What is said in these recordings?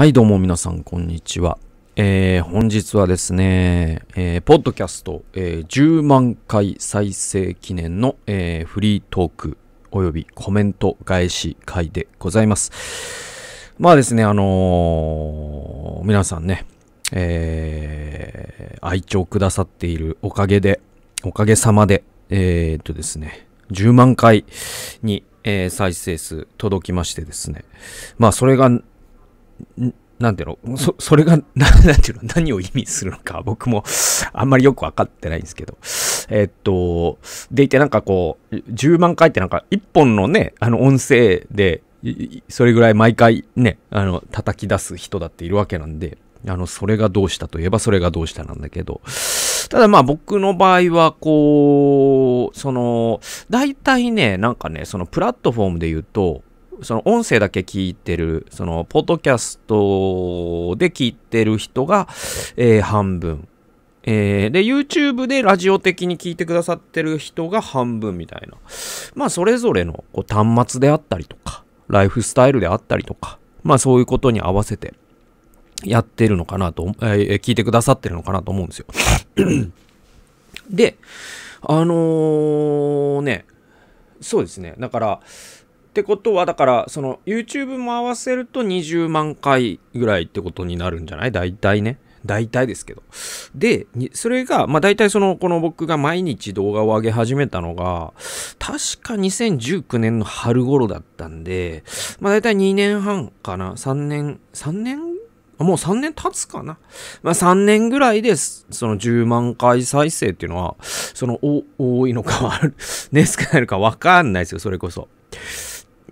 はい、どうも皆さん、こんにちは。えー、本日はですね、えー、ポッドキャスト、えー、10万回再生記念の、えー、フリートークおよびコメント返し会でございます。まあですね、あのー、皆さんね、えー、愛聴くださっているおかげで、おかげさまで、えー、っとですね、10万回に、えー、再生数届きましてですね。まあそれがなんていうのそ、それが、なんていうの、何を意味するのか、僕もあんまりよくわかってないんですけど。えっと、でいてなんかこう、10万回ってなんか、1本のね、あの音声で、それぐらい毎回ね、あの、叩き出す人だっているわけなんで、あの、それがどうしたといえばそれがどうしたなんだけど、ただまあ僕の場合は、こう、その、大体ね、なんかね、そのプラットフォームで言うと、その音声だけ聞いてる、その、ポッドキャストで聞いてる人が、えー、半分。えー、で、YouTube でラジオ的に聞いてくださってる人が半分みたいな。まあ、それぞれのこう端末であったりとか、ライフスタイルであったりとか、まあ、そういうことに合わせてやってるのかなと、えー、聞いてくださってるのかなと思うんですよ。で、あのー、ね、そうですね。だから、ってことは、だから、その YouTube も合わせると20万回ぐらいってことになるんじゃない大体ね。大体ですけど。で、それが、まあ大体その、この僕が毎日動画を上げ始めたのが、確か2019年の春頃だったんで、まあ大体2年半かな、3年、3年もう3年経つかな。まあ3年ぐらいで、その10万回再生っていうのは、その、多いのか、ね、少ないのかわかんないですよ、それこそ。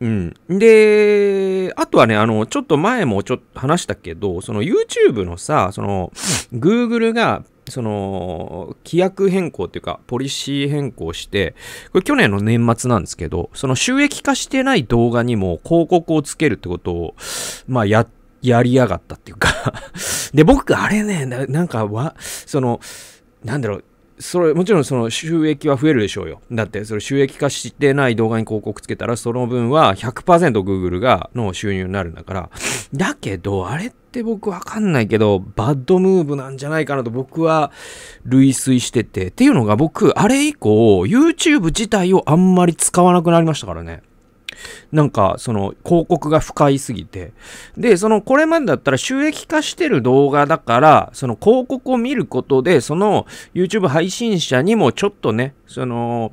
うん。で、あとはね、あの、ちょっと前もちょっと話したけど、その YouTube のさ、その、Google が、その、規約変更っていうか、ポリシー変更して、これ去年の年末なんですけど、その収益化してない動画にも広告をつけるってことを、まあ、や、やりやがったっていうか で、僕、あれね、なんか、わ、その、なんだろう、それもちろんその収益は増えるでしょうよ。だってそれ収益化してない動画に広告つけたらその分は 100%Google がの収入になるんだから。だけどあれって僕わかんないけどバッドムーブなんじゃないかなと僕は類推してて。っていうのが僕あれ以降 YouTube 自体をあんまり使わなくなりましたからね。なんか、その、広告が深いすぎて。で、その、これまでだったら収益化してる動画だから、その広告を見ることで、その、YouTube 配信者にもちょっとね、その、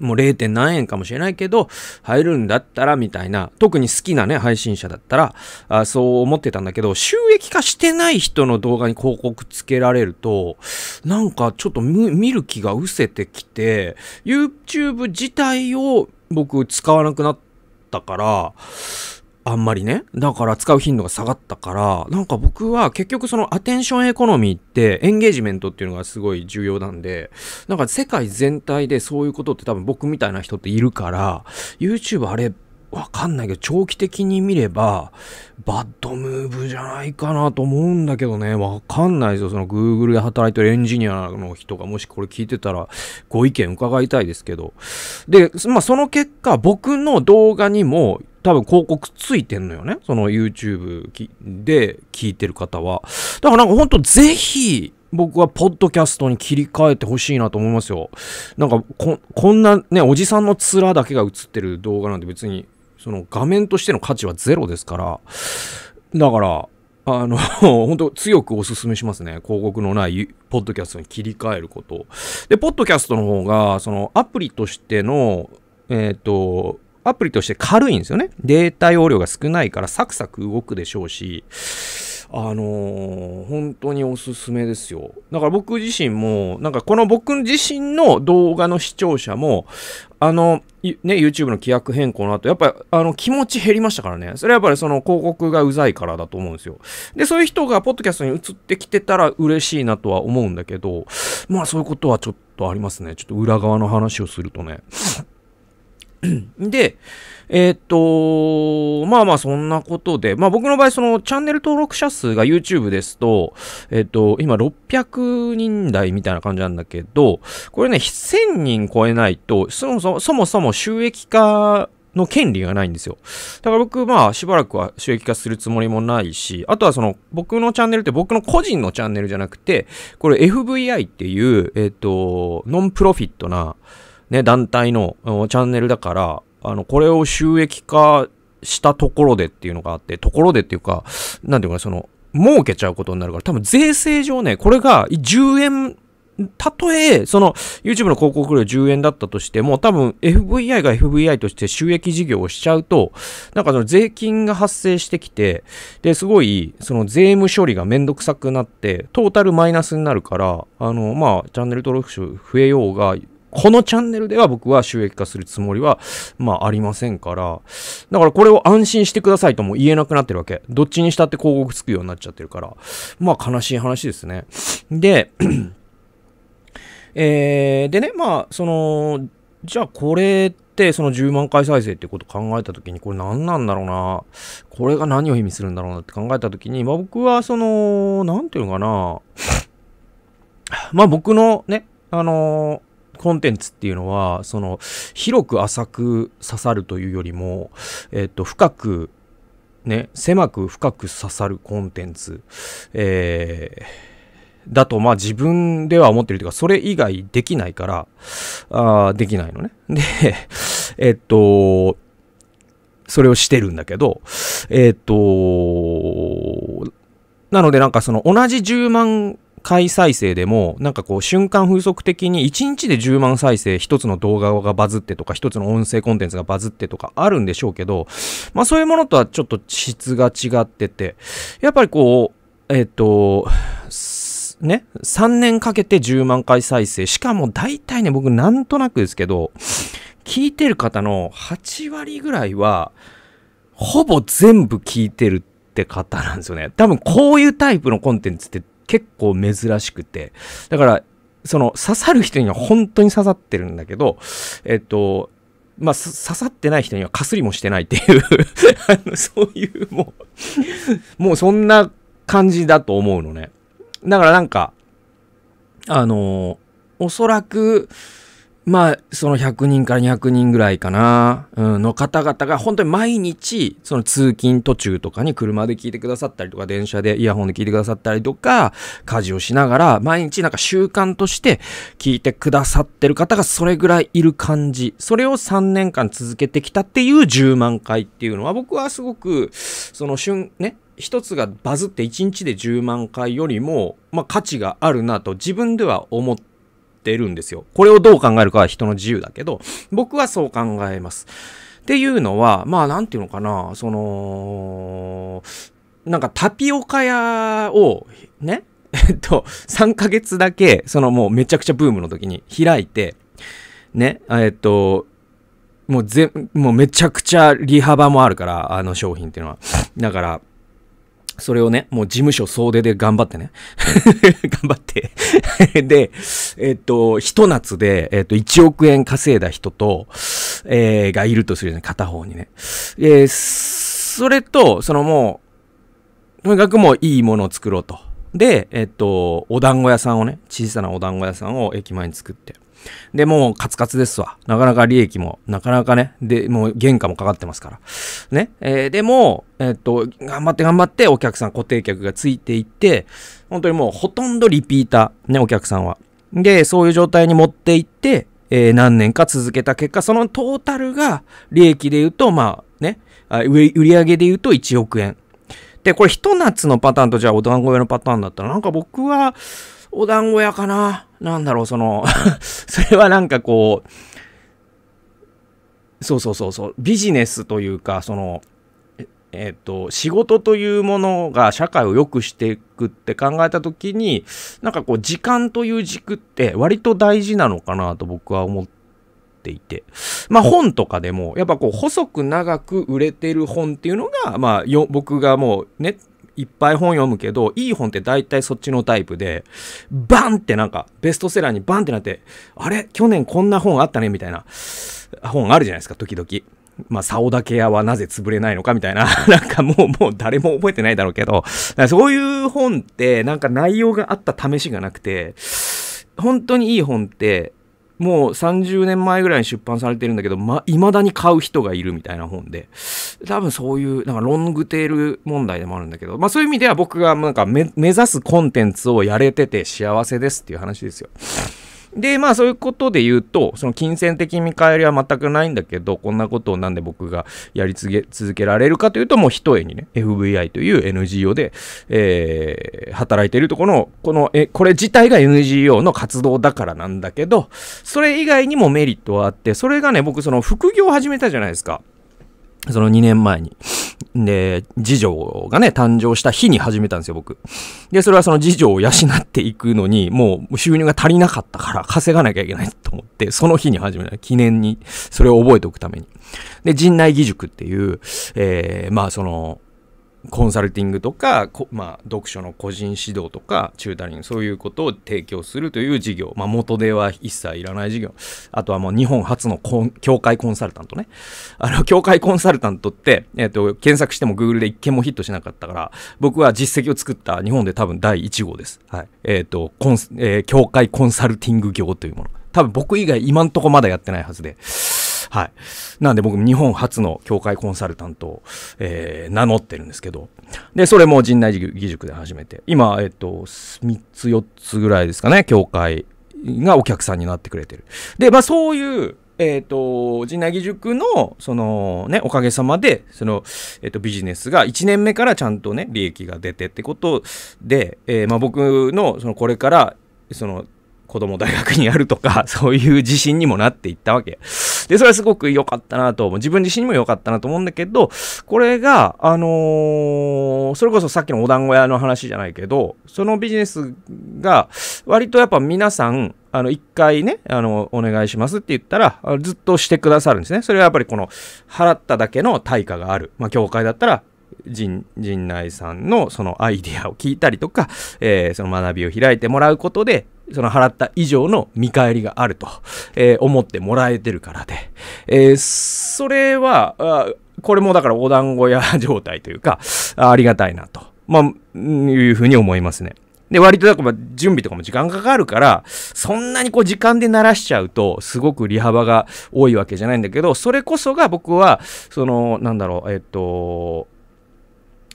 もう 0. 何円かもしれないけど、入るんだったらみたいな、特に好きなね、配信者だったら、あそう思ってたんだけど、収益化してない人の動画に広告つけられると、なんかちょっと見る気が失せてきて、YouTube 自体を僕使わなくなったから、あんまりね。だから使う頻度が下がったから、なんか僕は結局そのアテンションエコノミーってエンゲージメントっていうのがすごい重要なんで、なんか世界全体でそういうことって多分僕みたいな人っているから、YouTube あれわかんないけど、長期的に見れば、バッドムーブじゃないかなと思うんだけどね、わかんないですよ。その Google で働いてるエンジニアの人が、もしこれ聞いてたら、ご意見伺いたいですけど。で、まあ、その結果、僕の動画にも、多分広告ついてんのよね。その YouTube で聞いてる方は。だからなんかほんとぜひ、僕はポッドキャストに切り替えてほしいなと思いますよ。なんかこ、こんなね、おじさんの面だけが映ってる動画なんて別にその画面としての価値はゼロですから、だから、あの、本当強くお勧めしますね。広告のないポッドキャストに切り替えること。で、ポッドキャストの方が、そのアプリとしての、えっ、ー、と、アプリとして軽いんですよね。データ容量が少ないからサクサク動くでしょうし、あのー、本当におすすめですよ。だから僕自身も、なんかこの僕自身の動画の視聴者も、あの、ね、YouTube の規約変更の後、やっぱり、あの、気持ち減りましたからね。それはやっぱりその広告がうざいからだと思うんですよ。で、そういう人がポッドキャストに移ってきてたら嬉しいなとは思うんだけど、まあそういうことはちょっとありますね。ちょっと裏側の話をするとね。で、えー、っと、まあまあそんなことで、まあ僕の場合そのチャンネル登録者数が YouTube ですと、えー、っと、今600人台みたいな感じなんだけど、これね、1000人超えないと、そもそもそもそも収益化の権利がないんですよ。だから僕、まあ、しばらくは収益化するつもりもないし、あとはその、僕のチャンネルって僕の個人のチャンネルじゃなくて、これ FVI っていう、えっ、ー、と、ノンプロフィットな、ね、団体のチャンネルだから、あの、これを収益化したところでっていうのがあって、ところでっていうか、なんていうか、その、儲けちゃうことになるから、多分税制上ね、これが10円たとえ、その、YouTube の広告料10円だったとしても、多分 FVI が FVI として収益事業をしちゃうと、なんかその税金が発生してきて、で、すごい、その税務処理がめんどくさくなって、トータルマイナスになるから、あの、まあ、チャンネル登録数増えようが、このチャンネルでは僕は収益化するつもりは、まあありませんから、だからこれを安心してくださいとも言えなくなってるわけ。どっちにしたって広告つくようになっちゃってるから、まあ悲しい話ですね。で、えー、でね、まあ、その、じゃあこれって、その10万回再生ってこと考えたときに、これ何なんだろうな。これが何を意味するんだろうなって考えたときに、まあ僕はその、なんていうのかな。まあ僕のね、あのーコンテンツっていうのは、その、広く浅く刺さるというよりも、えっと、深く、ね、狭く深く刺さるコンテンツ、えー、だと、まあ自分では思ってるというか、それ以外できないから、あできないのね。で、えっと、それをしてるんだけど、えっと、なのでなんかその同じ10万回再生でも、なんかこう瞬間風速的に1日で10万再生、1つの動画がバズってとか、1つの音声コンテンツがバズってとかあるんでしょうけど、まあそういうものとはちょっと質が違ってて、やっぱりこう、えっ、ー、と、ね、3年かけて10万回再生。しかも大体ね、僕なんとなくですけど、聞いてる方の8割ぐらいは、ほぼ全部聞いてるって方なんですよね。多分こういうタイプのコンテンツって結構珍しくて、だから、その刺さる人には本当に刺さってるんだけど、えっと、まあ、刺さってない人にはかすりもしてないっていうあの、そういうもうもうそんな感じだと思うのね。だからなんか、あのー、おそらく、まあ、その100人から200人ぐらいかな、うん、の方々が本当に毎日、その通勤途中とかに車で聞いてくださったりとか、電車でイヤホンで聞いてくださったりとか、家事をしながら、毎日なんか習慣として聞いてくださってる方がそれぐらいいる感じ。それを3年間続けてきたっていう10万回っていうのは、僕はすごく、その瞬、ね、一つがバズって1日で10万回よりも、まあ、価値があるなと自分では思ってってるんですよ。これをどう考えるかは人の自由だけど、僕はそう考えます。っていうのは、まあ、なんていうのかな、その、なんかタピオカ屋を、ね、えっと、3ヶ月だけ、そのもうめちゃくちゃブームの時に開いて、ね、えっと、もうぜ、もうめちゃくちゃ利幅もあるから、あの商品っていうのは。だから、それをね、もう事務所総出で頑張ってね。頑張って で、えっと、ひと夏で、えっと、1億円稼いだ人と、えー、がいるとするよね、片方にね。えー、それと、そのもう、とにかくもういいものを作ろうと。で、えっと、お団子屋さんをね、小さなお団子屋さんを駅前に作って。で、もうカツカツですわ。なかなか利益も、なかなかね、で、もう原価もかかってますから。ね。えー、でも、えー、っと、頑張って頑張ってお客さん、固定客がついていって、本当にもうほとんどリピーター、ね、お客さんは。で、そういう状態に持っていって、えー、何年か続けた結果、そのトータルが利益で言うと、まあね、売上で言うと1億円。で、これひと夏のパターンとじゃあお団子屋のパターンだったら、なんか僕はお団子屋かな。なんだろう、その それはなんかこう、そうそうそうそう、ビジネスというか、その、えっ、ー、と、仕事というものが社会を良くしていくって考えたときに、なんかこう、時間という軸って割と大事なのかなと僕は思っていて。まあ本とかでも、やっぱこう、細く長く売れてる本っていうのが、まあよ、僕がもうね、いっぱい本読むけど、いい本って大体そっちのタイプで、バンってなんか、ベストセラーにバンってなって、あれ去年こんな本あったねみたいな本あるじゃないですか、時々。まあ、サオダケ屋はなぜ潰れないのかみたいな、なんかもう、もう誰も覚えてないだろうけど、そういう本って、なんか内容があった試しがなくて、本当にいい本って、もう30年前ぐらいに出版されてるんだけど、ま、未だに買う人がいるみたいな本で、多分そういう、なんかロングテール問題でもあるんだけど、まあそういう意味では僕がなんか目指すコンテンツをやれてて幸せですっていう話ですよ。で、まあそういうことで言うと、その金銭的見返りは全くないんだけど、こんなことをなんで僕がやり続け続けられるかというと、もう一重にね、FVI という NGO で、えー、働いているところの、この、え、これ自体が NGO の活動だからなんだけど、それ以外にもメリットはあって、それがね、僕その副業を始めたじゃないですか。その2年前に。で、次女がね、誕生した日に始めたんですよ、僕。で、それはその次女を養っていくのに、もう収入が足りなかったから稼がなきゃいけないと思って、その日に始めた。記念に、それを覚えておくために。で、陣内義塾っていう、えー、まあその、コンサルティングとか、まあ、読書の個人指導とか、チュータリング、そういうことを提供するという事業。まあ、元では一切いらない事業。あとはもう日本初の協会コンサルタントね。あの、協会コンサルタントって、えっ、ー、と、検索しても Google で一件もヒットしなかったから、僕は実績を作った日本で多分第1号です。はい。えっ、ー、と、コン、えー、協会コンサルティング業というもの。多分僕以外今んとこまだやってないはずで。はい。なんで僕日本初の教会コンサルタントを、えー、名乗ってるんですけど、で、それも陣内義塾で始めて、今、えっ、と、3つ4つぐらいですかね、教会がお客さんになってくれてる。で、まあそういう、えっ、ー、と、陣内義塾の、そのね、おかげさまで、その、えっ、ー、と、ビジネスが1年目からちゃんとね、利益が出てってことで、えー、まあ僕の、そのこれから、その子供大学にやるとか、そういう自信にもなっていったわけ。で、それはすごく良かったなと思う。自分自身にも良かったなと思うんだけど、これが、あのー、それこそさっきのお団子屋の話じゃないけど、そのビジネスが、割とやっぱ皆さん、あの、一回ね、あの、お願いしますって言ったら、ずっとしてくださるんですね。それはやっぱりこの、払っただけの対価がある。まあ、教会だったら、陣陣内さんのそのアイディアを聞いたりとか、えー、その学びを開いてもらうことでその払った以上の見返りがあると、えー、思ってもらえてるからで、えー、それは、これもだからお団子屋状態というか、ありがたいなと、まあ、いうふうに思いますね。で、割とだから準備とかも時間かかるから、そんなにこう時間で鳴らしちゃうと、すごく利幅が多いわけじゃないんだけど、それこそが僕は、その、なんだろう、えっと、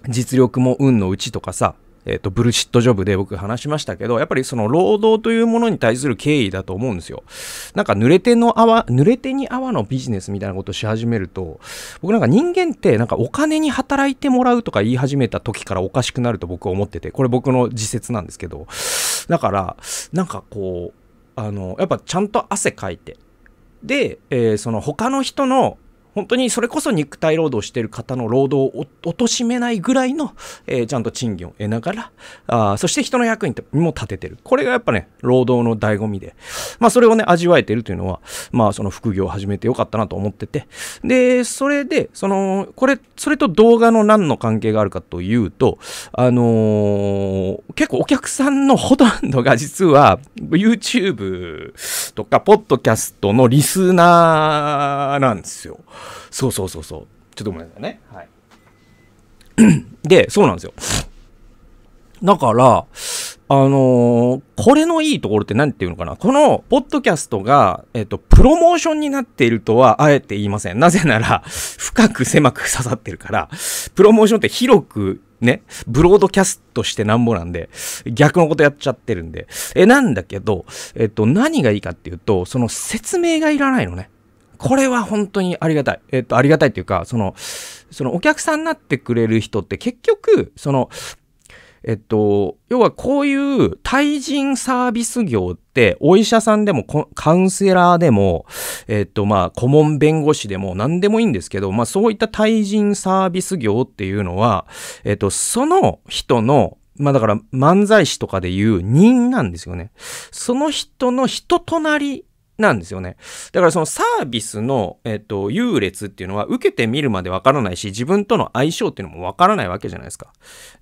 実力も運のうちとかさ、えっ、ー、と、ブルシットジョブで僕話しましたけど、やっぱりその労働というものに対する敬意だと思うんですよ。なんか濡れての泡、濡れてに泡のビジネスみたいなことをし始めると、僕なんか人間ってなんかお金に働いてもらうとか言い始めた時からおかしくなると僕は思ってて、これ僕の自説なんですけど、だから、なんかこう、あの、やっぱちゃんと汗かいて、で、えー、その他の人の本当にそれこそ肉体労働してる方の労働を貶めないぐらいの、えー、ちゃんと賃金を得ながら、あそして人の役にも立ててる。これがやっぱね、労働の醍醐味で、まあそれをね、味わえてるというのは、まあその副業を始めてよかったなと思ってて、で、それで、その、これ、それと動画の何の関係があるかというと、あのー、結構お客さんのほとんどが実は YouTube とか、ポッドキャストのリスナーなんですよ。そうそうそうそうちょっとごめんなさいねはいでそうなんですよだからあのー、これのいいところって何て言うのかなこの、ポッドキャストが、えっ、と、プロモーションになっているとは、あえて言いません。なぜなら、深く狭く刺さってるから、プロモーションって広くね、ブロードキャストしてなんぼなんで、逆のことやっちゃってるんで。え、なんだけど、えっと、何がいいかっていうと、その説明がいらないのね。これは本当にありがたい。えっ、と、ありがたいっていうか、その、そのお客さんになってくれる人って結局、その、えっと、要はこういう対人サービス業って、お医者さんでもカウンセラーでも、えっと、まあ、顧問弁護士でも何でもいいんですけど、まあ、そういった対人サービス業っていうのは、えっと、その人の、まあ、だから漫才師とかで言う人なんですよね。その人の人となりなんですよね。だからそのサービスの、えっと、優劣っていうのは受けてみるまでわからないし、自分との相性っていうのもわからないわけじゃないですか。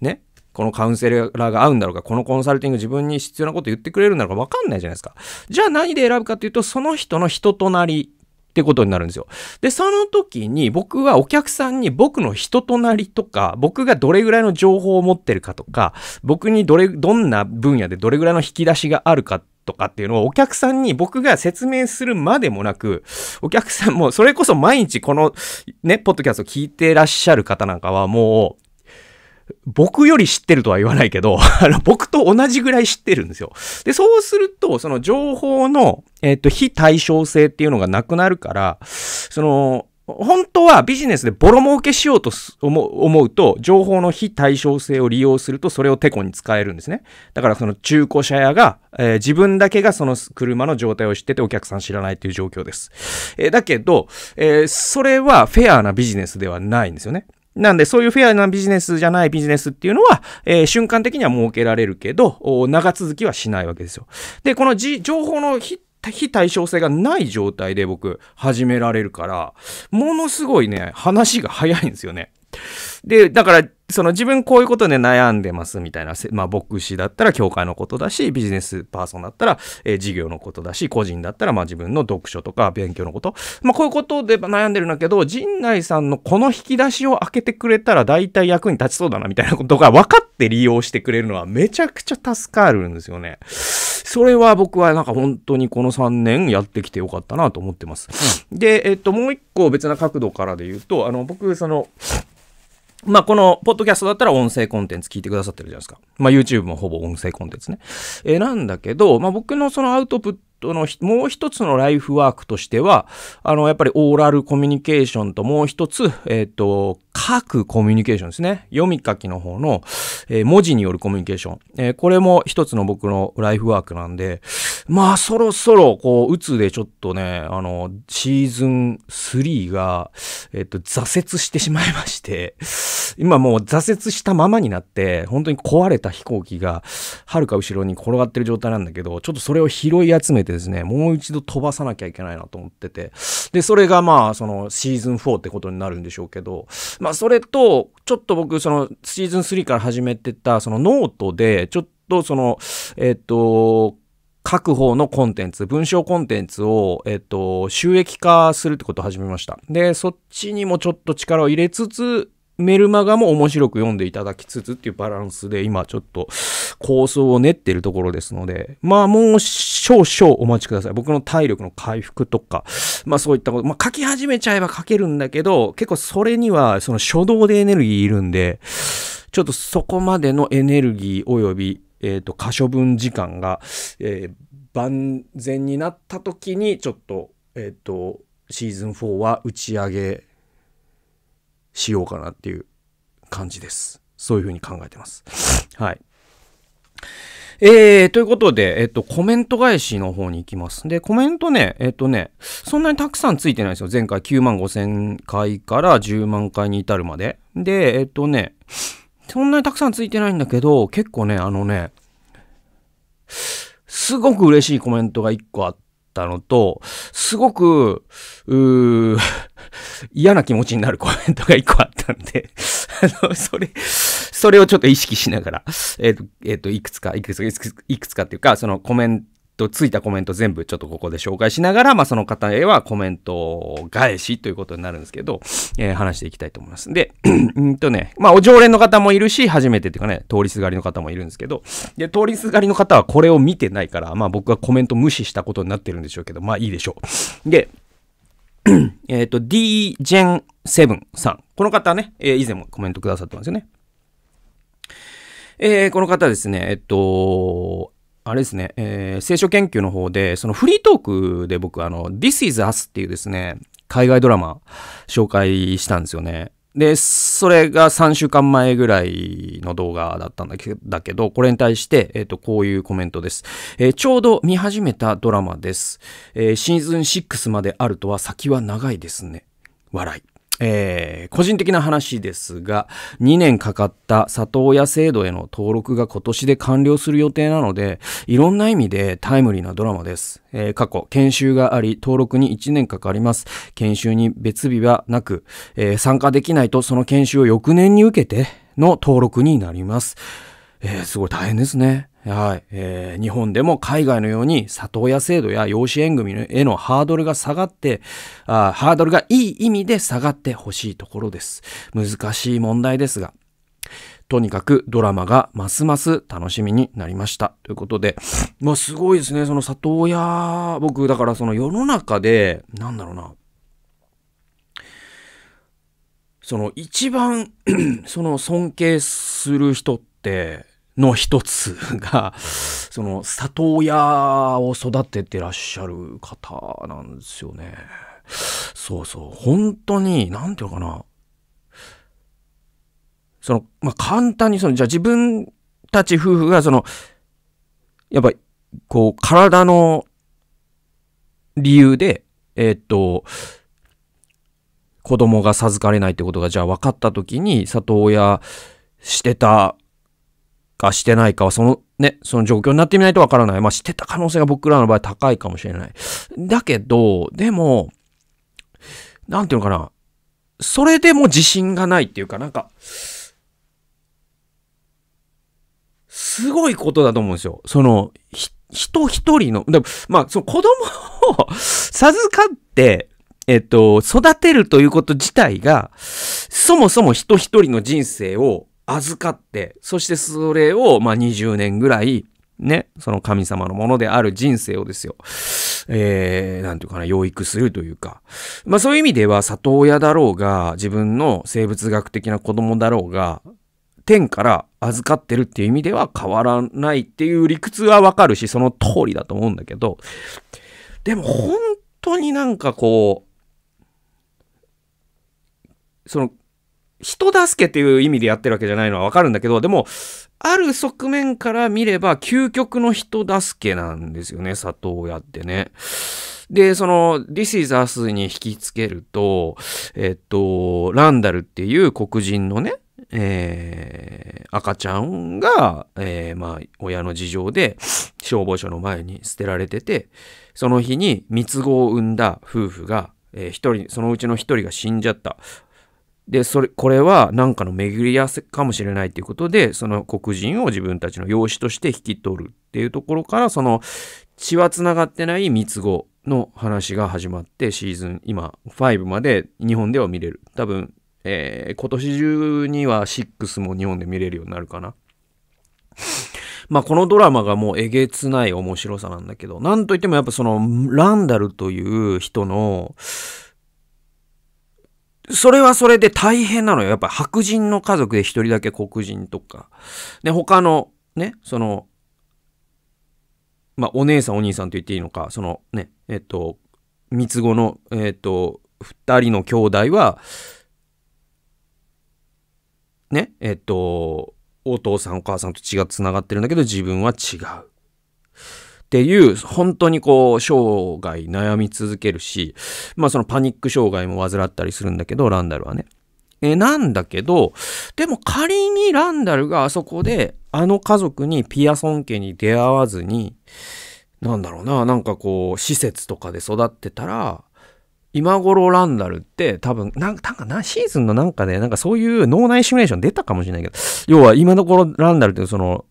ね。このカウンセラーが合うんだろうか、このコンサルティング自分に必要なこと言ってくれるんだろうかわかんないじゃないですか。じゃあ何で選ぶかっていうと、その人の人となりってことになるんですよ。で、その時に僕はお客さんに僕の人となりとか、僕がどれぐらいの情報を持ってるかとか、僕にどれ、どんな分野でどれぐらいの引き出しがあるかってとかっていうのをお客さんに僕が説明するまでもなく、お客さんもそれこそ毎日このね、ポッドキャストを聞いてらっしゃる方なんかはもう、僕より知ってるとは言わないけど、あの、僕と同じぐらい知ってるんですよ。で、そうすると、その情報の、えっ、ー、と、非対称性っていうのがなくなるから、その、本当はビジネスでボロ儲けしようと思うと、情報の非対称性を利用すると、それをテコに使えるんですね。だからその中古車屋が、えー、自分だけがその車の状態を知っててお客さん知らないという状況です。えー、だけど、えー、それはフェアなビジネスではないんですよね。なんで、そういうフェアなビジネスじゃないビジネスっていうのは、えー、瞬間的には設けられるけど、長続きはしないわけですよ。で、この情報の非非対称性がない状態で僕始められるから、ものすごいね、話が早いんですよね。で、だからその自分こういうことで悩んでますみたいな、まあ、牧師だったら教会のことだし、ビジネスパーソンだったら、えー、事業のことだし、個人だったら、まあ自分の読書とか勉強のこと。まあこういうことで悩んでるんだけど、陣内さんのこの引き出しを開けてくれたら大体役に立ちそうだなみたいなことが分かって利用してくれるのはめちゃくちゃ助かるんですよね。それは僕はなんか本当にこの3年やってきてよかったなと思ってます。うん、で、えっと、もう一個別な角度からで言うと、あの、僕、その、まあ、この、ポッドキャストだったら音声コンテンツ聞いてくださってるじゃないですか。まあ、YouTube もほぼ音声コンテンツね。えー、なんだけど、まあ、僕のそのアウトプットのもう一つのライフワークとしては、あの、やっぱりオーラルコミュニケーションともう一つ、えっ、ー、と、書くコミュニケーションですね。読み書きの方の、えー、文字によるコミュニケーション。えこれも一つの僕のライフワークなんで、まあそろそろこう、うつでちょっとね、あの、シーズン3が、えっと、挫折してしまいまして、今もう挫折したままになって、本当に壊れた飛行機が、はるか後ろに転がってる状態なんだけど、ちょっとそれを拾い集めてですね、もう一度飛ばさなきゃいけないなと思ってて、で、それがまあ、その、シーズン4ってことになるんでしょうけど、まあ、それと、ちょっと僕、その、シーズン3から始めてた、そのノートで、ちょっと、その、えっ、と、各方のコンテンツ、文章コンテンツを、えっと、収益化するってことを始めました。で、そっちにもちょっと力を入れつつ、メルマガも面白く読んでいただきつつっていうバランスで今ちょっと構想を練ってるところですので、まあもう少々お待ちください。僕の体力の回復とか、まあそういったこと、まあ書き始めちゃえば書けるんだけど、結構それにはその初動でエネルギーいるんで、ちょっとそこまでのエネルギー及びえっ、ー、と、可処分時間が、えー、万全になった時に、ちょっと、えっ、ー、と、シーズン4は打ち上げしようかなっていう感じです。そういうふうに考えてます。はい。えー、ということで、えっと、コメント返しの方に行きます。で、コメントね、えっとね、そんなにたくさんついてないですよ。前回9万5千回から10万回に至るまで。で、えっとね、そんなにたくさんついてないんだけど、結構ね、あのね、すごく嬉しいコメントが1個あったのと、すごく、うー、嫌な気持ちになるコメントが1個あったんで あの、それ、それをちょっと意識しながら、えっ、ー、と、えっ、ー、と、いくつか、いくつか、いくつかっていうか、そのコメンと、ついたコメント全部ちょっとここで紹介しながら、まあ、その方へはコメント返しということになるんですけど、えー、話していきたいと思います。で、うんとね、まあ、お常連の方もいるし、初めてっていうかね、通りすがりの方もいるんですけど、で、通りすがりの方はこれを見てないから、まあ、僕はコメント無視したことになってるんでしょうけど、まあ、いいでしょう。で、えっと、d g e n 7さん。この方ね、えー、以前もコメントくださってますよね。えー、この方ですね、えっと、あれですね、えー、聖書研究の方で、そのフリートークで僕、あの、This is Us っていうですね、海外ドラマ紹介したんですよね。で、それが3週間前ぐらいの動画だったんだけど、これに対して、えっ、ー、と、こういうコメントです、えー、ちょうど見始めたドラマです、えー、シーズン6まであるとは先は長いですね。笑い。えー、個人的な話ですが、2年かかった里親制度への登録が今年で完了する予定なので、いろんな意味でタイムリーなドラマです。えー、過去、研修があり、登録に1年かかります。研修に別日はなく、えー、参加できないとその研修を翌年に受けての登録になります。えすごい大変ですね。はいえー、日本でも海外のように里親制度や養子縁組へのハードルが下がってあハードルがいい意味で下がってほしいところです難しい問題ですがとにかくドラマがますます楽しみになりました。ということで、まあすごいですね、その里親、僕、だからその世の中で、なんだろうな、その一番 その尊敬する人って、の一つが、その里親を育ててらっしゃる方なんですよね。そうそう。本当に、なんていうのかな。その、まあ、簡単にその、じゃあ自分たち夫婦がその、やっぱ、こう、体の理由で、えー、っと、子供が授かれないってことがじゃあ分かった時に、里親してたかしてないかは、そのね、その状況になってみないとわからない。まあ、してた可能性が僕らの場合高いかもしれない。だけど、でも、なんていうのかな。それでも自信がないっていうか、なんか、すごいことだと思うんですよ。その、人一人の、でもまあ、その子供を 授かって、えっと、育てるということ自体が、そもそも人一人の人生を預かって、そしてそれを、まあ、20年ぐらい、ね、その神様のものである人生をですよ、えー、なんていうかな、養育するというか。まあそういう意味では、里親だろうが、自分の生物学的な子供だろうが、天から預かってるっていう意味では変わらないっていう理屈はわかるし、その通りだと思うんだけど、でも本当になんかこう、その人助けっていう意味でやってるわけじゃないのはわかるんだけど、でも、ある側面から見れば、究極の人助けなんですよね、里親ってね。で、その、This is Us に引きつけると、えっと、ランダルっていう黒人のね、えー、赤ちゃんが、えー、まあ、親の事情で消防署の前に捨てられてて、その日に三つ子を産んだ夫婦が、えー、一人、そのうちの一人が死んじゃった。で、それ、これは何かの巡り合わせかもしれないということで、その黒人を自分たちの養子として引き取るっていうところから、その血は繋がってない三つ子の話が始まって、シーズン今5まで日本では見れる。多分、えー、今年中には6も日本で見れるようになるかな。まあこのドラマがもうえげつない面白さなんだけど、なんといってもやっぱそのランダルという人の、それはそれで大変なのよ。やっぱ白人の家族で一人だけ黒人とか。で、他のね、その、まあ、お姉さんお兄さんと言っていいのか、そのね、えっと、三つ子の、えっと、二人の兄弟は、ね、えっと、お父さんお母さんと血が繋がってるんだけど自分は違う。っていう、本当にこう、生涯悩み続けるし、まあそのパニック障害も患ったりするんだけど、ランダルはね。えなんだけど、でも仮にランダルがあそこで、あの家族にピアソン家に出会わずに、なんだろうな、なんかこう、施設とかで育ってたら、今頃ランダルって多分、なんか、なシーズンのなんかで、なんかそういう脳内シミュレーション出たかもしれないけど、要は今の頃ランダルってその、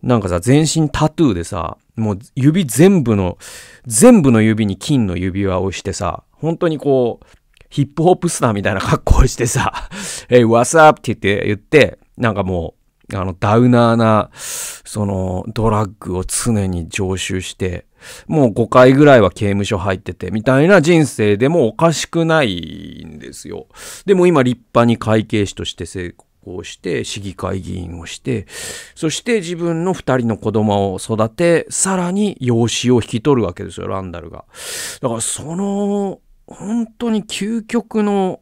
なんかさ、全身タトゥーでさ、もう指全部の、全部の指に金の指輪をしてさ、本当にこう、ヒップホップスターみたいな格好をしてさ、え h e what's up? って言って、言って、なんかもう、あの、ダウナーな、その、ドラッグを常に常習して、もう5回ぐらいは刑務所入ってて、みたいな人生でもおかしくないんですよ。でも今立派に会計士として成功行して市議会議員をしてそして自分の2人の子供を育てさらに養子を引き取るわけですよランダルが。だからその本当に究極の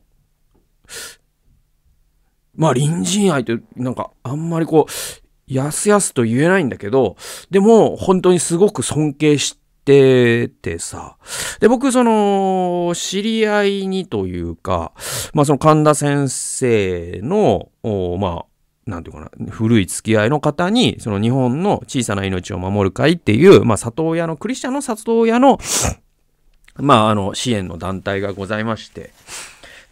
まあ隣人愛ってなんかあんまりこうやすやすと言えないんだけどでも本当にすごく尊敬しててさ。で、僕、その、知り合いにというか、まあ、その神田先生の、まあ、なんていうかな、古い付き合いの方に、その日本の小さな命を守る会っていう、まあ、里親の、クリスチャンの里親の、まあ、あの、支援の団体がございまして、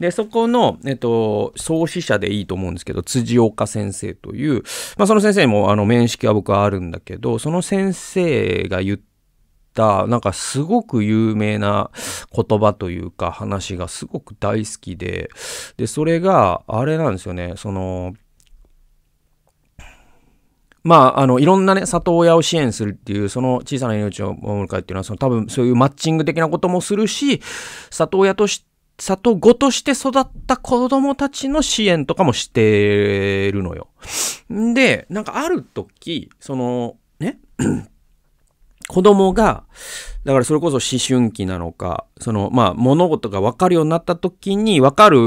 で、そこの、えっと、創始者でいいと思うんですけど、辻岡先生という、まあ、その先生も、あの、面識は僕はあるんだけど、その先生が言っ、なんかすごく有名な言葉というか話がすごく大好きで、で、それが、あれなんですよね、その、まあ、あの、いろんなね、里親を支援するっていう、その小さな命を守る会っていうのは、その多分そういうマッチング的なこともするし、里親として、里子として育った子供たちの支援とかもしてるのよ。で、なんかある時、その、ね、子供が、だからそれこそ思春期なのか、その、まあ、物事が分かるようになった時に分かる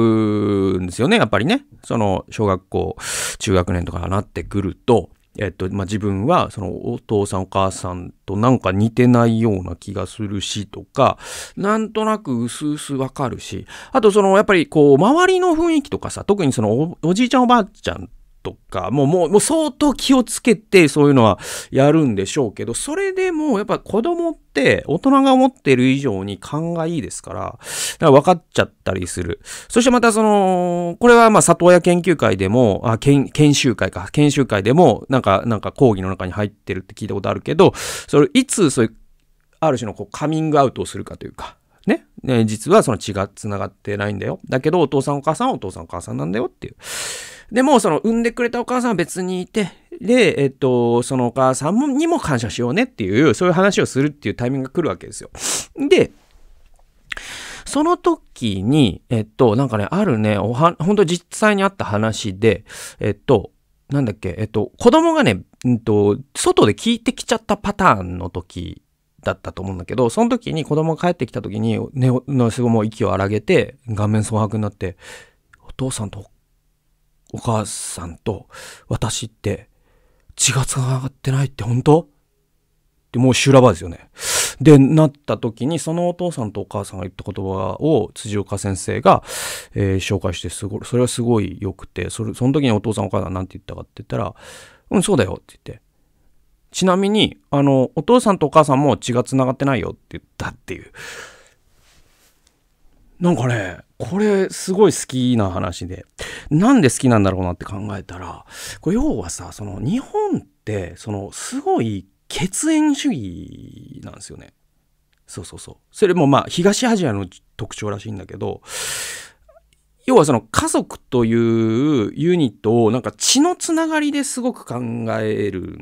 んですよね、やっぱりね。その、小学校、中学年とかになってくると、えっと、まあ、自分は、その、お父さんお母さんとなんか似てないような気がするしとか、なんとなく薄々わかるし、あとその、やっぱりこう、周りの雰囲気とかさ、特にそのお、おじいちゃんおばあちゃんとか、もう、もう、もう相当気をつけて、そういうのはやるんでしょうけど、それでも、やっぱ子供って、大人が思ってる以上に勘がいいですから、だから分かっちゃったりする。そしてまた、その、これは、まあ、里親研究会でも、あ、研、研修会か、研修会でも、なんか、なんか講義の中に入ってるって聞いたことあるけど、それ、いつ、そういう、ある種のこうカミングアウトをするかというか、ね。ね実はその血が繋がってないんだよ。だけどお父さんお母さんはお父さんお母さんなんだよっていう。でも、その、産んでくれたお母さんは別にいて、で、えっと、そのお母さんにも感謝しようねっていう、そういう話をするっていうタイミングが来るわけですよ。で、その時に、えっと、なんかね、あるね、おは、本当実際にあった話で、えっと、なんだっけ、えっと、子供がね、うんと、外で聞いてきちゃったパターンの時だったと思うんだけど、その時に子供が帰ってきた時に、ね、すごいもう息を荒げて、顔面蒼白になって、お父さんとお母さんと私って血が繋がってないって本当ってもう修羅場ですよね。で、なった時に、そのお父さんとお母さんが言った言葉を辻岡先生が、えー、紹介して、すごい、それはすごい良くて、それ、その時にお父さんお母さん何て言ったかって言ったら、うん、そうだよって言って。ちなみに、あの、お父さんとお母さんも血が繋がってないよって言ったっていう。なんかね、これすごい好きな話でなんで好きなんだろうなって考えたらこれ要はさその日本ってそのすごい血縁主義なんですよね。そうそうそう。それもまあ東アジアの特徴らしいんだけど要はその家族というユニットをなんか血のつながりですごく考える、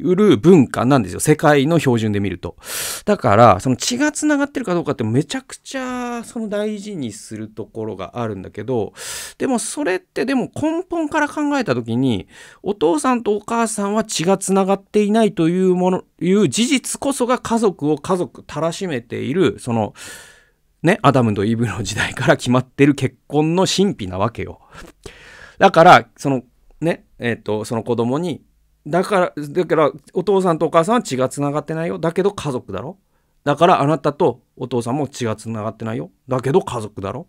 る文化なんですよ。世界の標準で見ると。だから、その血がつながってるかどうかってめちゃくちゃその大事にするところがあるんだけど、でもそれってでも根本から考えた時に、お父さんとお母さんは血がつながっていないというもの、いう事実こそが家族を家族たらしめている、その、ね、アダムとイブの時代から決まってる結婚の神秘なわけよ。だから、その、ね、えっ、ー、と、その子供に、だから、だから、お父さんとお母さんは血が繋がってないよ。だけど家族だろ。だからあなたとお父さんも血が繋がってないよ。だけど家族だろ。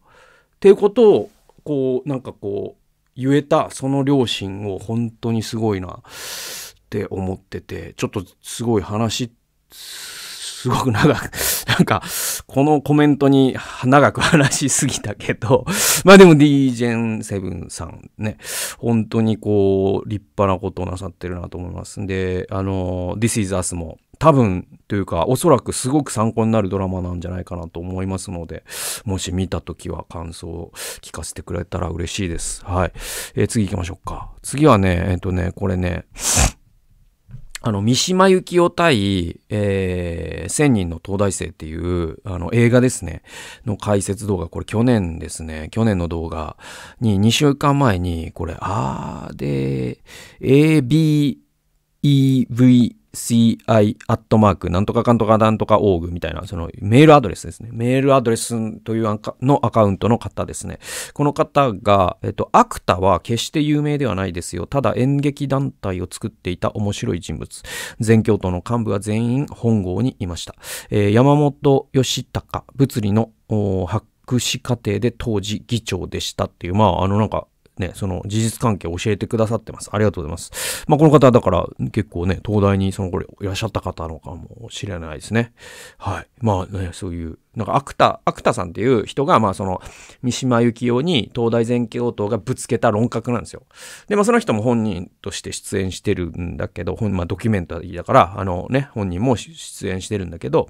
っていうことを、こう、なんかこう、言えた、その両親を本当にすごいなって思ってて、ちょっとすごい話、すごく長く、なんか、このコメントに長く話しすぎたけど、まあでも DGEN7 さんね、本当にこう、立派なことをなさってるなと思いますんで、あの、This is Us も多分というか、おそらくすごく参考になるドラマなんじゃないかなと思いますので、もし見た時は感想を聞かせてくれたら嬉しいです。はい。えー、次行きましょうか。次はね、えっ、ー、とね、これね、あの、三島由紀夫対、えー、千人の東大生っていう、あの、映画ですね、の解説動画、これ去年ですね、去年の動画に2週間前に、これ、あーで、A, B, E, V, ci アットマークなんとかかんとかなんとかオーグみたいな、そのメールアドレスですね。メールアドレスというのアカウントの方ですね。この方が、えっと、アクタは決して有名ではないですよ。ただ演劇団体を作っていた面白い人物。全教徒の幹部は全員本郷にいました。えー、山本義隆、物理の博士課程で当時議長でしたっていう、まあ、あのなんか、ね、その事実関係を教えてくださってます。ありがとうございます。まあ、この方、だから結構ね、東大にその頃いらっしゃった方なのかもしれないですね。はい。まあね、そういう、なんか、芥ア芥タさんっていう人が、まあその、三島由紀夫に東大全教頭がぶつけた論客なんですよ。で、まあその人も本人として出演してるんだけど、本まあドキュメンタリーだから、あのね、本人も出演してるんだけど、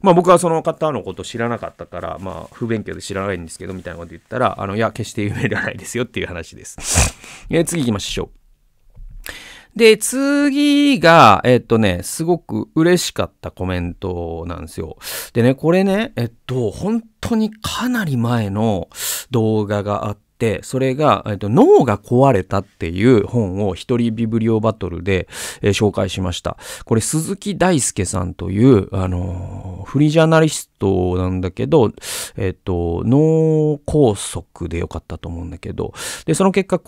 まあ僕はその方のこと知らなかったから、まあ不勉強で知らないんですけど、みたいなこと言ったら、あの、いや、決して夢ではないですよっていう話です。えー、次行きましょう。で、次が、えっとね、すごく嬉しかったコメントなんですよ。でね、これね、えっと、本当にかなり前の動画があって、、それが、えっと、脳が壊れたっていう本を一人ビブリオバトルで、えー、紹介しました。これ、鈴木大輔さんという、あのー、フリージャーナリストなんだけど、えっと、脳梗塞でよかったと思うんだけど、で、その結果、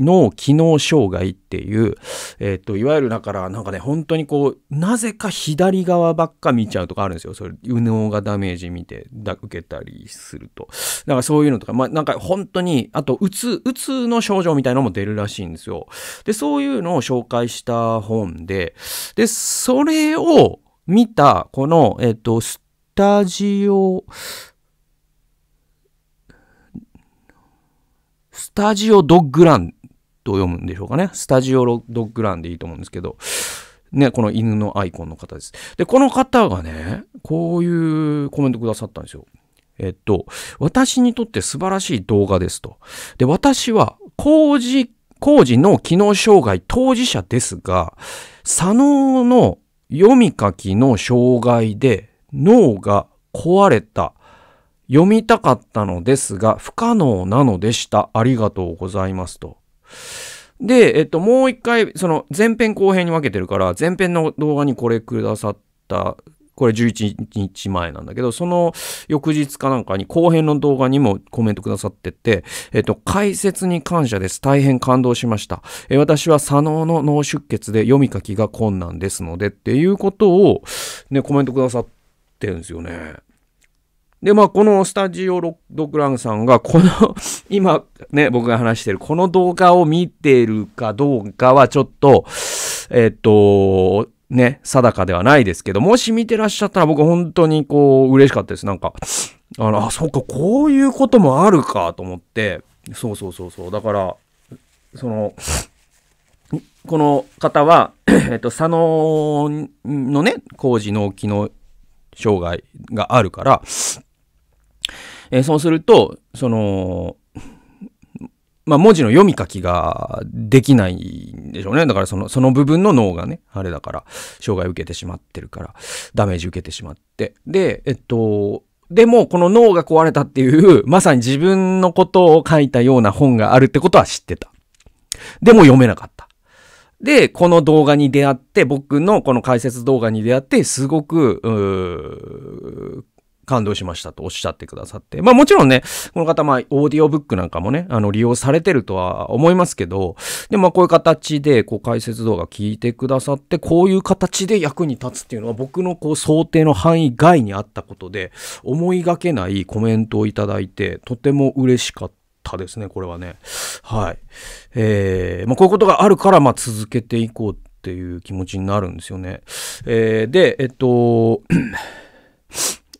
脳機能障害っていう、えっ、ー、と、いわゆるだから、なんかね、本当にこう、なぜか左側ばっか見ちゃうとかあるんですよ。それ、右脳がダメージ見て、だ受けたりすると。だからそういうのとか、まあ、なんか本当に、あと、うつ、うつの症状みたいなのも出るらしいんですよ。で、そういうのを紹介した本で、で、それを見た、この、えっ、ー、と、スタジオ、スタジオドッグランどう読むんでしょうかね。スタジオドッグランでいいと思うんですけど、ね、この犬のアイコンの方です。で、この方がね、こういうコメントくださったんですよ。えっと、私にとって素晴らしい動画ですと。で、私は工事、工事の機能障害当事者ですが、左脳の読み書きの障害で脳が壊れた。読みたかったのですが、不可能なのでした。ありがとうございますと。で、えっと、もう一回、その前編後編に分けてるから、前編の動画にこれくださった、これ11日前なんだけど、その翌日かなんかに後編の動画にもコメントくださってて、えっと、解説に感謝です。大変感動しました。え私は左脳の脳出血で読み書きが困難ですのでっていうことをね、コメントくださってるんですよね。で、まあ、このスタジオロドクランさんが、この 今ね、僕が話してる、この動画を見てるかどうかはちょっと、えっ、と、ね、定かではないですけど、もし見てらっしゃったら僕本当にこう、嬉しかったです。なんか、あの、あ、そうか、こういうこともあるかと思って、そうそうそうそう。だから、その、この方は、えっと、佐野のね、工事の機能障害があるから、えー、そうすると、その、まあ、文字の読み書きができないんでしょうね。だからその、その部分の脳がね、あれだから、障害受けてしまってるから、ダメージ受けてしまって。で、えっと、でも、この脳が壊れたっていう、まさに自分のことを書いたような本があるってことは知ってた。でも読めなかった。で、この動画に出会って、僕のこの解説動画に出会って、すごく、感動しましたとおっしゃってくださって。まあもちろんね、この方、まあオーディオブックなんかもね、あの利用されてるとは思いますけど、でまあこういう形で、こう解説動画聞いてくださって、こういう形で役に立つっていうのは僕のこう想定の範囲外にあったことで、思いがけないコメントをいただいて、とても嬉しかった。ですねこれはねはい、えーまあ、こういうことがあるから、まあ、続けていこうっていう気持ちになるんですよね、えー、でえっと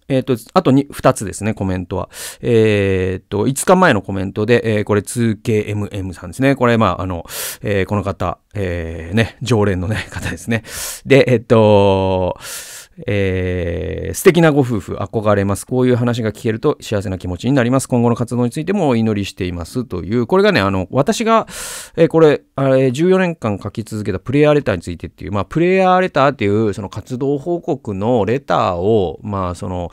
えっ、と、あとに、二つですね、コメントは。えっ、ー、と、5日前のコメントで、えー、これ 2KMM さんですね。これ、まあ、あの、えー、この方、えー、ね、常連のね、方ですね。で、えっ、とーえー、素敵なご夫婦、憧れます。こういう話が聞けると幸せな気持ちになります。今後の活動についてもお祈りしています。という、これがね、あの、私が、えー、これ、あれ、14年間書き続けたプレイヤーレターについてっていう、まあ、プレイヤーレターっていう、その活動報告のレターを、まあ、その、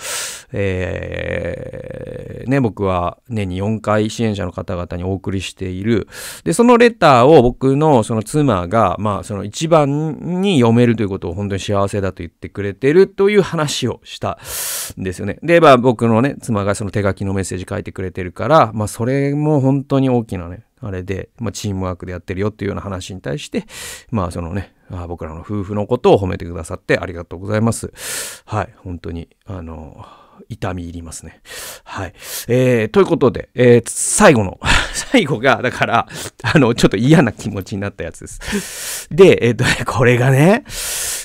えー、ね、僕は年に4回支援者の方々にお送りしている。で、そのレターを僕のその妻が、まあ、その一番に読めるということを本当に幸せだと言ってくれてるるという話をしたんですよね。で、まあ僕のね、妻がその手書きのメッセージ書いてくれてるから、まあそれも本当に大きなね、あれで、まあ、チームワークでやってるよっていうような話に対して、まあそのね、あ僕らの夫婦のことを褒めてくださってありがとうございます。はい、本当に、あの痛み入りますね。はい。えー、ということで、えー、最後の、最後が、だから、あの、ちょっと嫌な気持ちになったやつです。で、えっ、ー、とね、これがね、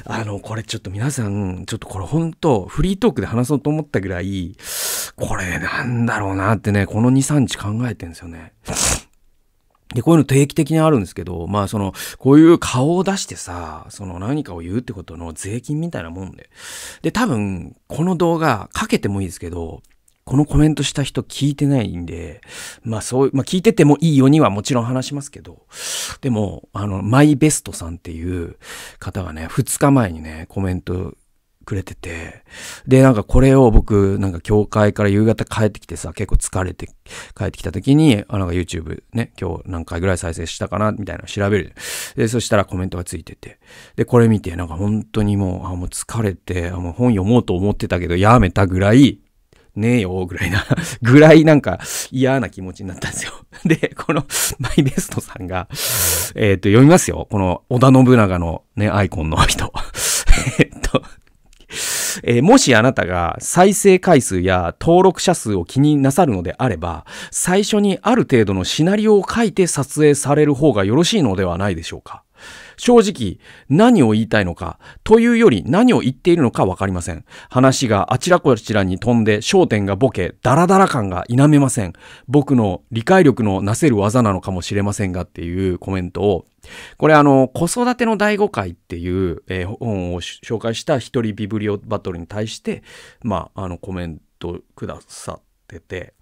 あの、これちょっと皆さん、ちょっとこれ本当フリートークで話そうと思ったぐらい、これなんだろうなってね、この2、3日考えてるんですよね。で、こういうの定期的にあるんですけど、まあその、こういう顔を出してさ、その何かを言うってことの税金みたいなもんで。で、多分、この動画かけてもいいですけど、このコメントした人聞いてないんで、まあそう、まあ聞いててもいいようにはもちろん話しますけど、でも、あの、マイベストさんっていう方がね、2日前にね、コメントくれてて、で、なんかこれを僕、なんか教会から夕方帰ってきてさ、結構疲れて帰ってきた時に、あ、なんか YouTube ね、今日何回ぐらい再生したかな、みたいな調べる。で、そしたらコメントがついてて、で、これ見て、なんか本当にもう、あ、もう疲れて、あ、もう本読もうと思ってたけど、やめたぐらい、ねえよ、ぐらいな、ぐらいなんか嫌な気持ちになったんですよ。で、このマイベストさんが、えっ、ー、と、読みますよ。この織田信長のね、アイコンの人。えっと、えー、もしあなたが再生回数や登録者数を気になさるのであれば、最初にある程度のシナリオを書いて撮影される方がよろしいのではないでしょうか。正直、何を言いたいのか、というより何を言っているのかわかりません。話があちらこちらに飛んで、焦点がボケ、ダラダラ感が否めません。僕の理解力のなせる技なのかもしれませんがっていうコメントを、これあの、子育ての第五回っていう、えー、本を紹介した一人ビブリオバトルに対して、まあ、あの、コメントくださってて、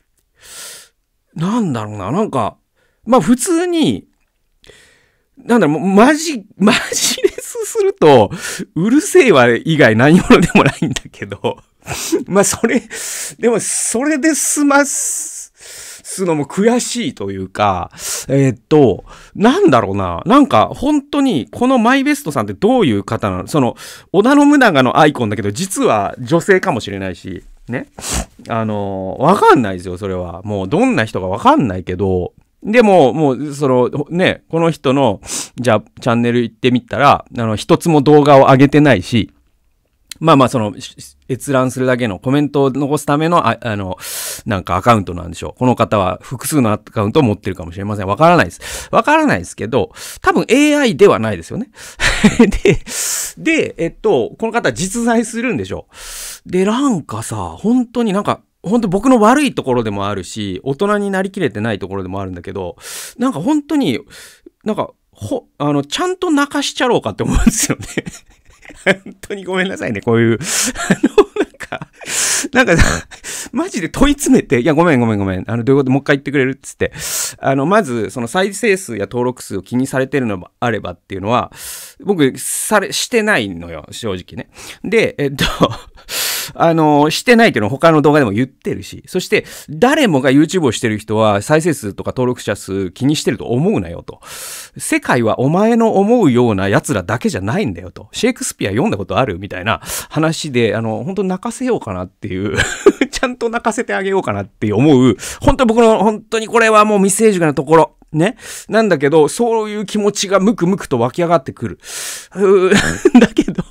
なんだろうな、なんか、まあ普通になんだろう、マジ、マジレスすると、うるせえわ以外何者でもないんだけど、まあそれ、でもそれで済ますすのも悔しいというか、えー、っと、なんだろうな、なんか本当にこのマイベストさんってどういう方なのその、織田信長のアイコンだけど、実は女性かもしれないし、ね。あのわかんないですよ、それは。もうどんな人かわかんないけど、でも、もう、その、ね、この人の、じゃあ、チャンネル行ってみたら、あの、一つも動画を上げてないし、まあまあ、その、閲覧するだけのコメントを残すためのあ、あの、なんかアカウントなんでしょう。この方は複数のアカウントを持ってるかもしれません。わからないです。わからないですけど、多分 AI ではないですよね。で、で、えっと、この方実在するんでしょう。で、なんかさ、本当になんか、本当僕の悪いところでもあるし、大人になりきれてないところでもあるんだけど、なんか本当に、なんか、ほ、あの、ちゃんと泣かしちゃろうかって思うんですよね。本当にごめんなさいね、こういう。あの、なんか、なんかマジで問い詰めて、いや、ごめんごめんごめん。あの、どういうこともう一回言ってくれるっつって。あの、まず、その再生数や登録数を気にされてるのもあればっていうのは、僕、され、してないのよ、正直ね。で、えっと、あの、してないっていうのを他の動画でも言ってるし、そして、誰もが YouTube をしてる人は再生数とか登録者数気にしてると思うなよと。世界はお前の思うような奴らだけじゃないんだよと。シェイクスピア読んだことあるみたいな話で、あの、本当泣かせようかなっていう ちゃんと泣かせてあげようかなって思う、本当僕の、本当にこれはもう未成熟なところ。ね。なんだけど、そういう気持ちがムクムクと湧き上がってくる。うー、だけど、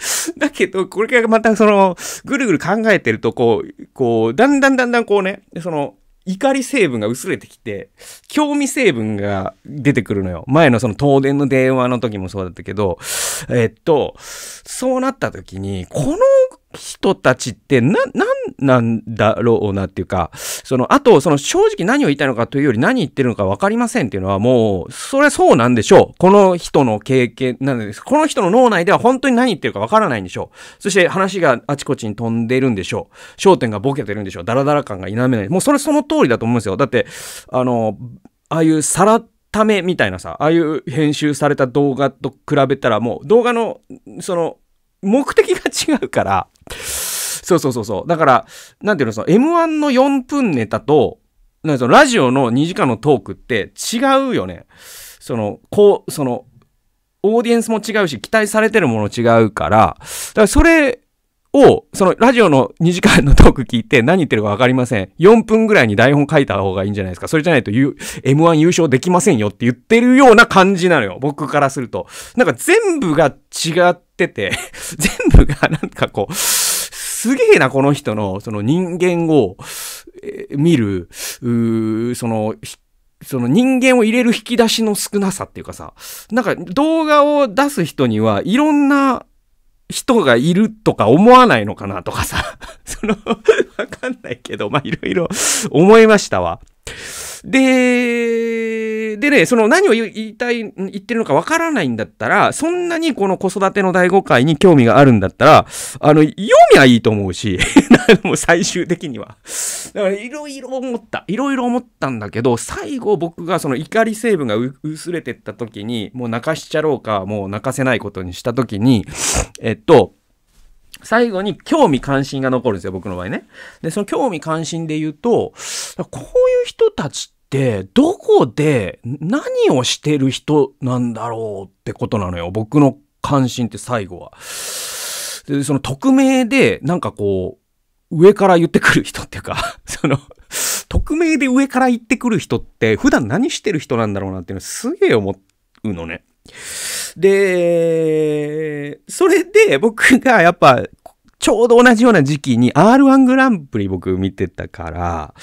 だけど、これがまたその、ぐるぐる考えてると、こう、こう、だんだんだんだんこうね、その、怒り成分が薄れてきて、興味成分が出てくるのよ。前のその東電の電話の時もそうだったけど、えっと、そうなった時に、この人たちってな、なんなんだろうなっていうか、その、あと、その正直何を言いたいのかというより何言ってるのか分かりませんっていうのはもう、それそうなんでしょう。この人の経験、なんです。この人の脳内では本当に何言ってるか分からないんでしょう。そして話があちこちに飛んでるんでしょう。焦点がボケてるんでしょう。ダラダラ感が否めない。もうそれその通りだと思うんですよ。だって、あの、ああいうさらためみたいなさ、ああいう編集された動画と比べたらもう動画の、その、目的が違うから、そうそうそうそう。だから、なんていうの、その M1 の4分ネタと、なんそのラジオの2時間のトークって違うよね。その、こう、その、オーディエンスも違うし、期待されてるもの違うから、だからそれを、そのラジオの2時間のトーク聞いて何言ってるかわかりません。4分ぐらいに台本書いた方がいいんじゃないですか。それじゃないと M1 優勝できませんよって言ってるような感じなのよ。僕からすると。なんか全部が違って、ってて、全部がなんかこう、すげえな、この人の、その人間を、えー、見る、その、その人間を入れる引き出しの少なさっていうかさ、なんか動画を出す人にはいろんな人がいるとか思わないのかなとかさ、その、わかんないけど、まいろいろ思いましたわ。で、でね、その何を言いたい、言ってるのかわからないんだったら、そんなにこの子育ての第五回に興味があるんだったら、あの、読みはいいと思うし、もう最終的には。だから、いろいろ思った。いろいろ思ったんだけど、最後僕がその怒り成分が薄れてった時に、もう泣かしちゃろうか、もう泣かせないことにした時に、えっと、最後に興味関心が残るんですよ、僕の場合ね。で、その興味関心で言うと、こういう人たちって、ってどこで何をしてる人なんだろうってことなのよ。僕の関心って最後は。で、その匿名でなんかこう、上から言ってくる人っていうか その匿名で上から言ってくる人って普段何してる人なんだろうなっていうのすげえ思うのね。で、それで僕がやっぱちょうど同じような時期に R1 グランプリ僕見てたから、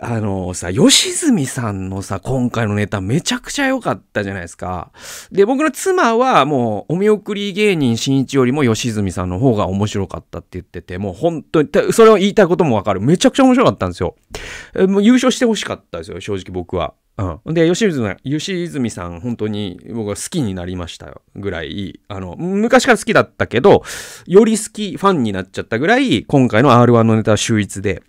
あのさ、吉住さんのさ、今回のネタめちゃくちゃ良かったじゃないですか。で、僕の妻はもう、お見送り芸人新一よりも吉住さんの方が面白かったって言ってて、もう本当に、それを言いたいこともわかる。めちゃくちゃ面白かったんですよ。もう優勝してほしかったですよ、正直僕は。うん、で吉住吉泉さん本当に僕は好きになりましたぐらいあの昔から好きだったけどより好きファンになっちゃったぐらい今回の R1 のネタは秀逸で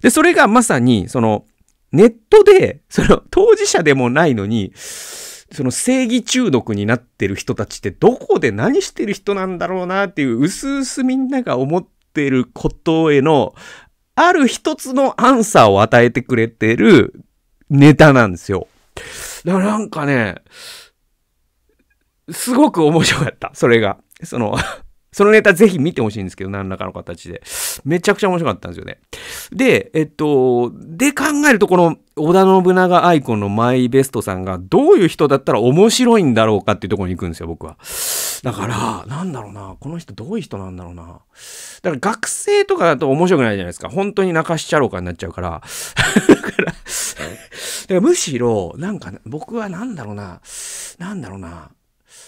でそれがまさにそのネットでその当事者でもないのにその正義中毒になってる人たちってどこで何してる人なんだろうなっていう薄々みんなが思ってることへのある一つのアンサーを与えてくれてるネタなんですよ。だからなんかね、すごく面白かった。それが。その そのネタぜひ見てほしいんですけど、何らかの形で。めちゃくちゃ面白かったんですよね。で、えっと、で考えると、この織田信長アイコンのマイベストさんがどういう人だったら面白いんだろうかっていうところに行くんですよ、僕は。だから、なんだろうな、この人どういう人なんだろうな。だから学生とかだと面白くないじゃないですか。本当に泣かしちゃろうかになっちゃうから。だから、からむしろ、なんか、僕はなんだろうな、なんだろうな、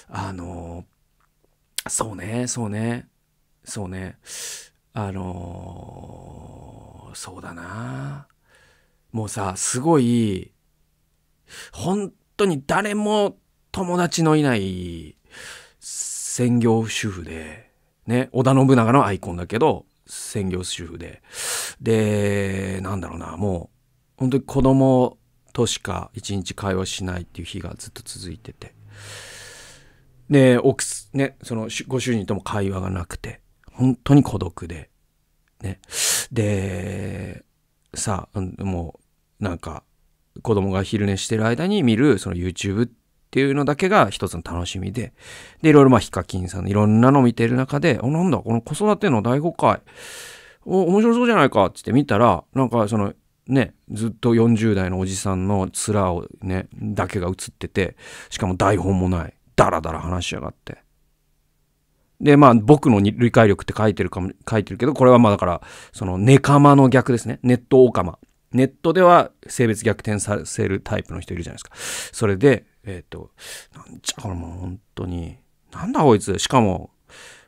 あの、そうね、そうね、そうね、あのそうだな。もうさ、すごい、本当に誰も友達のいない専業主婦で、ね、織田信長のアイコンだけど、専業主婦で。で、なんだろうな、もう、本当に子供としか一日会話しないっていう日がずっと続いてて。で、奥、ね、その、ご主人とも会話がなくて、本当に孤独で、ね。で、さもう、なんか、子供が昼寝してる間に見る、その YouTube ってっていうのだけが一つの楽しみで、で、いろいろまあヒカキンさんのいろんなの見てる中で、お、なんだ、この子育ての第5回、お、面白そうじゃないかってって見たら、なんかその、ね、ずっと40代のおじさんの面をね、だけが映ってて、しかも台本もない。ダラダラ話しやがって。で、まあ、僕の理解力って書いてるかも、書いてるけど、これはまあだから、その、ネカマの逆ですね。ネットオカマ。ネットでは性別逆転させるタイプの人いるじゃないですか。それで、えっ、ー、と、なんちゃこれもう本当に、なんだこいつ。しかも、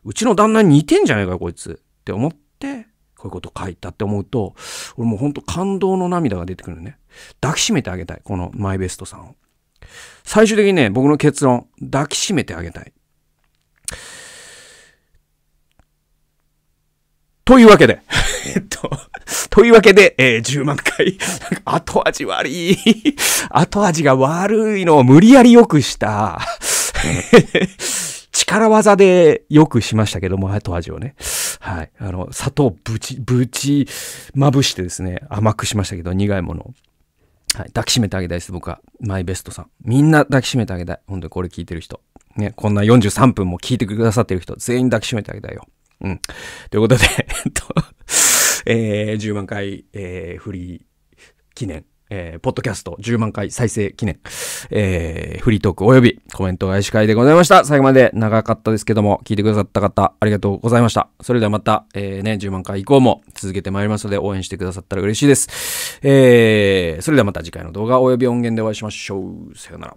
うちの旦那に似てんじゃねえかよ、こいつ。って思って、こういうこと書いたって思うと、俺もう本当感動の涙が出てくるね。抱きしめてあげたい、このマイベストさんを。最終的にね、僕の結論、抱きしめてあげたいというわけで、えっと、というわけで、えー、10万回、後味悪い、後味が悪いのを無理やり良くした、力技で良くしましたけども、後味をね。はい。あの、砂糖ぶち、ぶち、まぶしてですね、甘くしましたけど、苦いものを。はい。抱きしめてあげたいです、僕は。マイベストさん。みんな抱きしめてあげたい。本当にこれ聞いてる人。ね、こんな43分も聞いてくださってる人、全員抱きしめてあげたいよ。うん。ということで、えっと、えー、10万回、えー、フリー記念、えー、ポッドキャスト10万回再生記念、えー、フリートーク及びコメント返し会でございました。最後まで長かったですけども、聞いてくださった方、ありがとうございました。それではまた、えー、ね、10万回以降も続けてまいりますので、応援してくださったら嬉しいです。えー、それではまた次回の動画及び音源でお会いしましょう。さよなら。